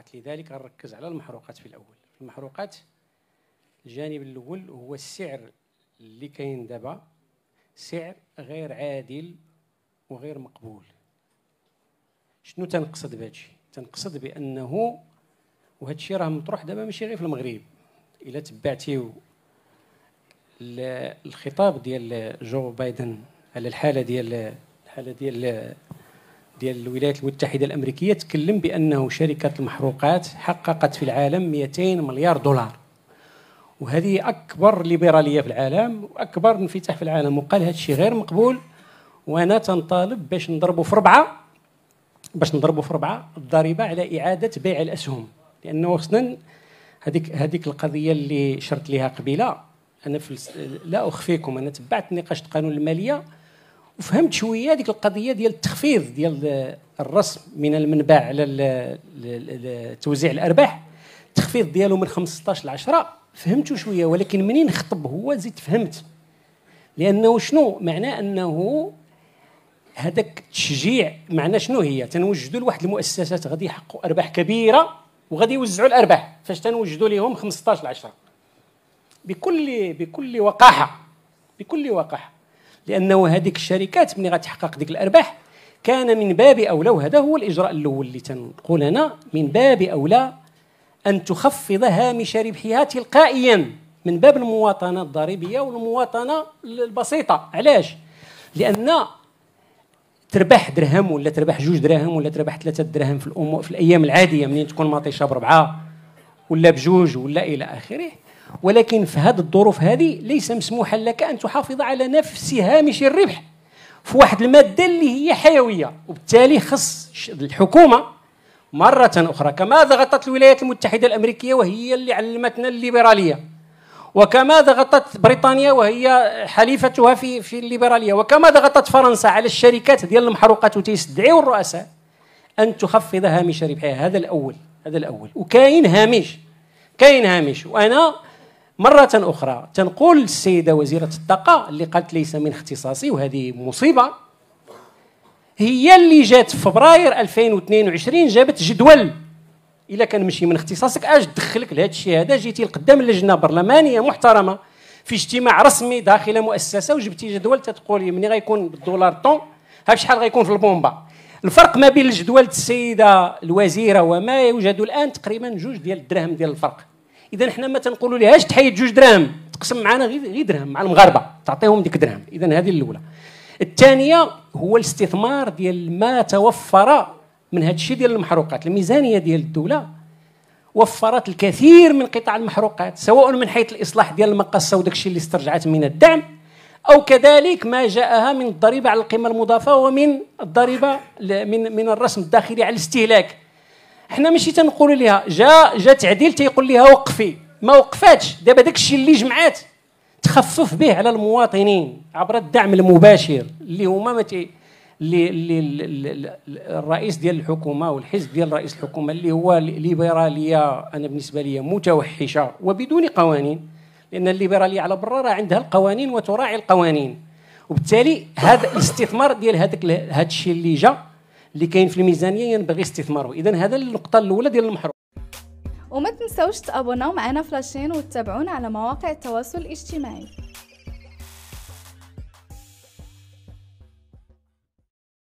المحروقات لذلك غنركز على المحروقات في الاول المحروقات الجانب الاول هو السعر اللي كاين دابا سعر غير عادل وغير مقبول شنو تنقصد بهادشي تنقصد بانه وهادشي راه مطروح دابا ماشي غير في المغرب الا تبعتيو الخطاب ديال جو بايدن على الحاله ديال الحاله ديال ديال الولايات المتحده الامريكيه تكلم بانه شركه المحروقات حققت في العالم 200 مليار دولار وهذه اكبر ليبراليه في العالم واكبر انفتاح في العالم وقال هذا الشيء غير مقبول وانا تنطالب باش نضربوا في ربعه باش نضربوا في ربعه الضريبه على اعاده بيع الاسهم لانه خصنا هذيك هذيك القضيه اللي شرت لها قبيله انا في لا اخفيكم انا تبعت نقاش قانون الماليه وفهمت شويه هذيك القضيه ديال التخفيض ديال الرسم من المنبع على توزيع الارباح التخفيض ديالو من 15 ل 10 فهمت شويه ولكن منين خطب هو زيد فهمت لانه شنو معناه انه هذاك التشجيع معناه شنو هي تنوجدوا لواحد المؤسسات غادي يحققوا ارباح كبيره وغادي يوزعوا الارباح فاش تنوجدوا لهم 15 ل 10 بكل بكل وقاحه بكل وقاحه لانه هذيك الشركات ملي غتحقق ديك الارباح كان من باب اولى وهذا هو الاجراء الاول اللي تنقول انا من باب اولى ان تخفض هامش ربحها تلقائيا من باب المواطنه الضريبيه والمواطنه البسيطه علاش لان تربح درهم ولا تربح جوج دراهم ولا تربح ثلاثه دراهم في الامور في الايام العاديه منين تكون ماطيشه بربعه ولا بجوج ولا الى اخره ولكن في هذه الظروف هذه ليس مسموحا لك ان تحافظ على نفس هامش الربح في واحد الماده اللي هي حيويه وبالتالي خص الحكومه مره اخرى كما ضغطت الولايات المتحده الامريكيه وهي اللي علمتنا الليبراليه وكما ضغطت بريطانيا وهي حليفتها في في الليبراليه وكما ضغطت فرنسا على الشركات ديال المحروقات وتيستدعيو الرؤساء ان تخفض هامش ربحها هذا الاول هذا الاول وكاين هامش كاين هامش وانا مرة أخرى تنقول السيدة وزيرة الطاقة اللي قالت ليس من اختصاصي وهذه مصيبة هي اللي جات في فبراير 2022 جابت جدول إلا كان مشي من اختصاصك أش دخلك لهذا الشيء هذا جيتي لقدام لجنة برلمانية محترمة في اجتماع رسمي داخل مؤسسة وجبتي جدول تتقولي مني غيكون بالدولار طون ها شحال غيكون في البومبا الفرق ما بين الجدول السيدة الوزيرة وما يوجد الآن تقريبا جوج ديال الدرهم ديال الفرق اذا حنا ما تنقولوا لهاش تحيد جوج دراهم تقسم معنا غير درهم مع المغاربه تعطيهم ديك درهم اذا هذه الاولى الثانيه هو الاستثمار ديال ما توفر من هذا الشيء ديال المحروقات الميزانيه ديال الدوله وفرت الكثير من قطاع المحروقات سواء من حيث الاصلاح ديال المقاصه وداك الشيء اللي استرجعت من الدعم او كذلك ما جاءها من الضريبه على القيمه المضافه ومن الضريبه من من الرسم الداخلي على الاستهلاك حنا ماشي تنقولوا لها جا جا تعديل تيقول لها وقفي ما وقفاتش دابا داك الشيء اللي جمعات تخفف به على المواطنين عبر الدعم المباشر اللي هما ما تي اللي اللي الرئيس ديال الحكومه والحزب ديال رئيس الحكومه اللي هو ليبراليه انا بالنسبه لي متوحشه وبدون قوانين لان الليبراليه على برا راه عندها القوانين وتراعي القوانين وبالتالي هذا الاستثمار ديال هذاك هذا الشيء اللي جا اللي كاين في الميزانيه ينبغي استثماره اذا هذا النقطه الاولى ديال المحروق وما تنسوش تابوناو معنا فلاشين وتتابعونا على مواقع التواصل الاجتماعي